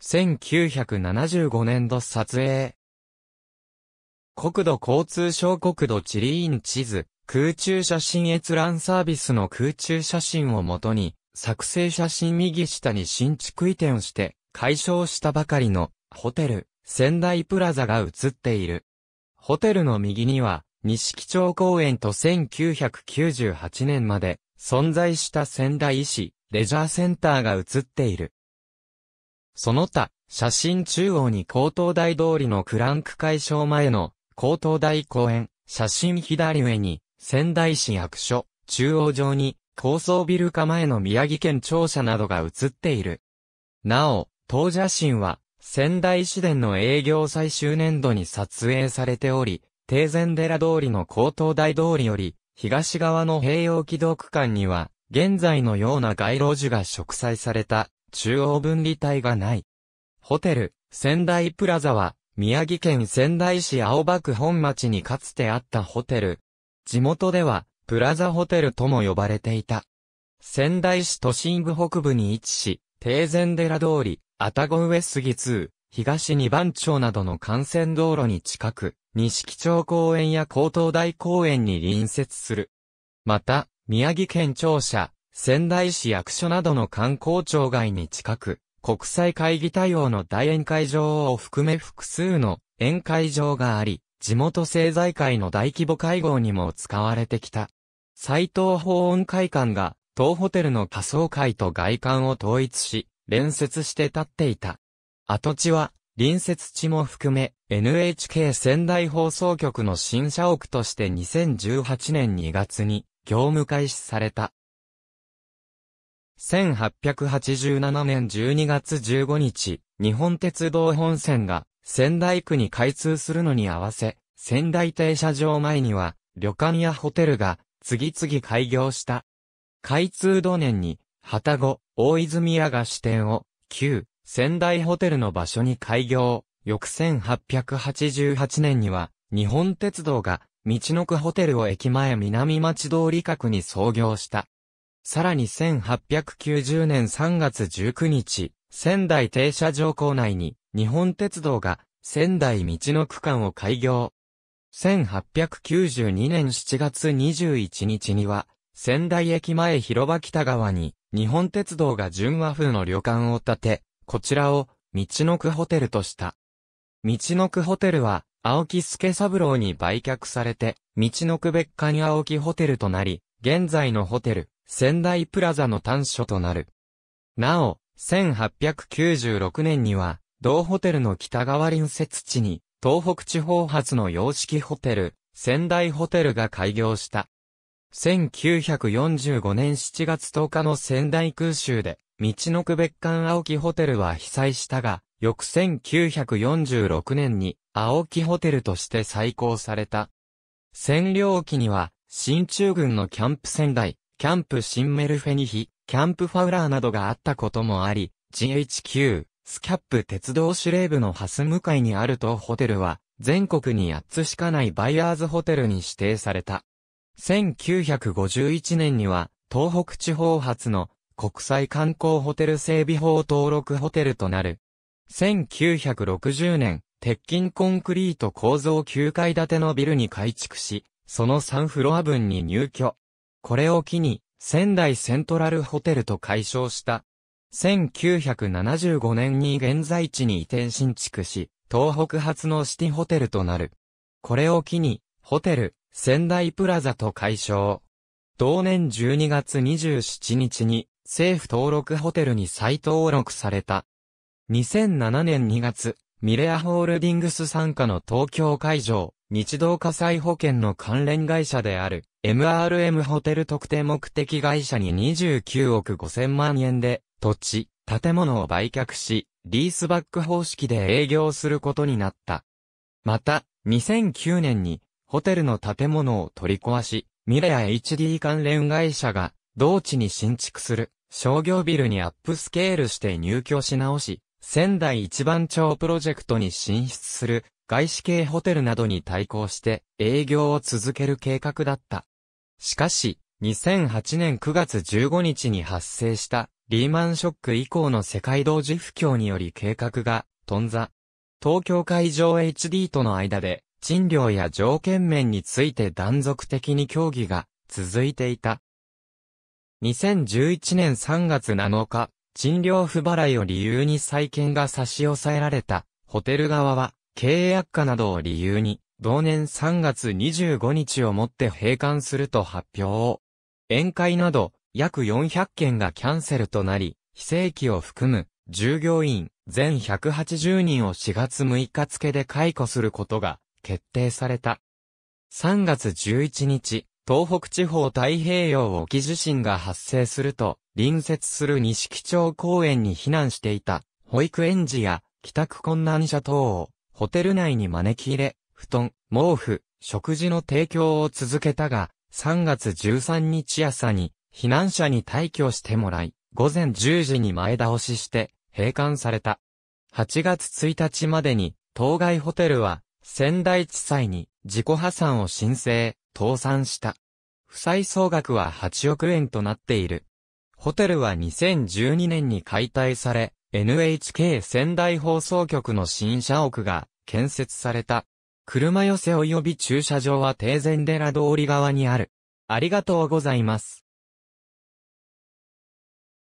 1975年度撮影。国土交通省国土地理院地図、空中写真閲覧サービスの空中写真をもとに、作成写真右下に新築移転して、解消したばかりの、ホテル、仙台プラザが写っている。ホテルの右には、西木町公園と1998年まで、存在した仙台市、レジャーセンターが写っている。その他、写真中央に高等大通りのクランク解消前の高等大公園、写真左上に仙台市役所、中央上に高層ビル化前の宮城県庁舎などが写っている。なお、当写真は仙台市電の営業最終年度に撮影されており、定前寺通りの高等大通りより東側の平洋軌道区間には現在のような街路樹が植栽された中央分離帯がない。ホテル、仙台プラザは、宮城県仙台市青葉区本町にかつてあったホテル。地元では、プラザホテルとも呼ばれていた。仙台市都心部北部に位置し、定禅寺通り、愛宕上杉通、東二番町などの幹線道路に近く、錦町公園や高等大公園に隣接する。また、宮城県庁舎、仙台市役所などの観光庁外に近く、国際会議対応の大宴会場を含め複数の宴会場があり、地元政財界の大規模会合にも使われてきた。斎藤法音会館が、当ホテルの仮想会と外観を統一し、連接して立っていた。跡地は、隣接地も含め、NHK 仙台放送局の新社屋として2018年2月に業務開始された。1887年12月15日、日本鉄道本線が仙台区に開通するのに合わせ、仙台停車場前には旅館やホテルが次々開業した。開通同年に、旗後、大泉屋が支店を、旧、仙台ホテルの場所に開業。翌1888年には、日本鉄道が、道の区ホテルを駅前南町通り角に創業した。さらに1890年3月19日、仙台停車場構内に日本鉄道が仙台道の区間を開業。1892年7月21日には仙台駅前広場北側に日本鉄道が純和風の旅館を建て、こちらを道の区ホテルとした。道の区ホテルは青木助三郎に売却されて、道の区別館青木ホテルとなり、現在のホテル、仙台プラザの端所となる。なお、1896年には、同ホテルの北側隣接地に、東北地方発の洋式ホテル、仙台ホテルが開業した。1945年7月10日の仙台空襲で、道のく別館青木ホテルは被災したが、翌1946年に青木ホテルとして再興された。占領期には、新中軍のキャンプ仙台、キャンプシンメルフェニヒ、キャンプファウラーなどがあったこともあり、GHQ、スキャップ鉄道司令部のハス向かいにあるとホテルは、全国に8つしかないバイヤーズホテルに指定された。1951年には、東北地方発の国際観光ホテル整備法登録ホテルとなる。1960年、鉄筋コンクリート構造9階建てのビルに改築し、その3フロア分に入居。これを機に、仙台セントラルホテルと解消した。1975年に現在地に移転新築し、東北初のシティホテルとなる。これを機に、ホテル、仙台プラザと解消。同年12月27日に、政府登録ホテルに再登録された。2007年2月、ミレアホールディングス傘下の東京会場、日動火災保険の関連会社である MRM ホテル特定目的会社に29億5000万円で土地、建物を売却し、リースバック方式で営業することになった。また、2009年にホテルの建物を取り壊し、ミレア HD 関連会社が同地に新築する商業ビルにアップスケールして入居し直し、仙台一番町プロジェクトに進出する外資系ホテルなどに対抗して営業を続ける計画だった。しかし、2008年9月15日に発生したリーマンショック以降の世界同時不況により計画が頓挫。東京会場 HD との間で賃料や条件面について断続的に協議が続いていた。2011年3月7日、賃料不払いを理由に再建が差し押さえられたホテル側は経営悪化などを理由に、同年3月25日をもって閉館すると発表。宴会など、約400件がキャンセルとなり、非正規を含む、従業員、全180人を4月6日付で解雇することが、決定された。3月11日、東北地方太平洋沖地震が発生すると、隣接する錦町公園に避難していた、保育園児や帰宅困難者等をホテル内に招き入れ、布団、毛布、食事の提供を続けたが、3月13日朝に避難者に退去してもらい、午前10時に前倒しして閉館された。8月1日までに当該ホテルは仙台地裁に自己破産を申請、倒産した。負債総額は8億円となっている。ホテルは2012年に解体され、NHK 仙台放送局の新社屋が建設された。車寄せ及び駐車場は定前寺通り側にある。ありがとうございます。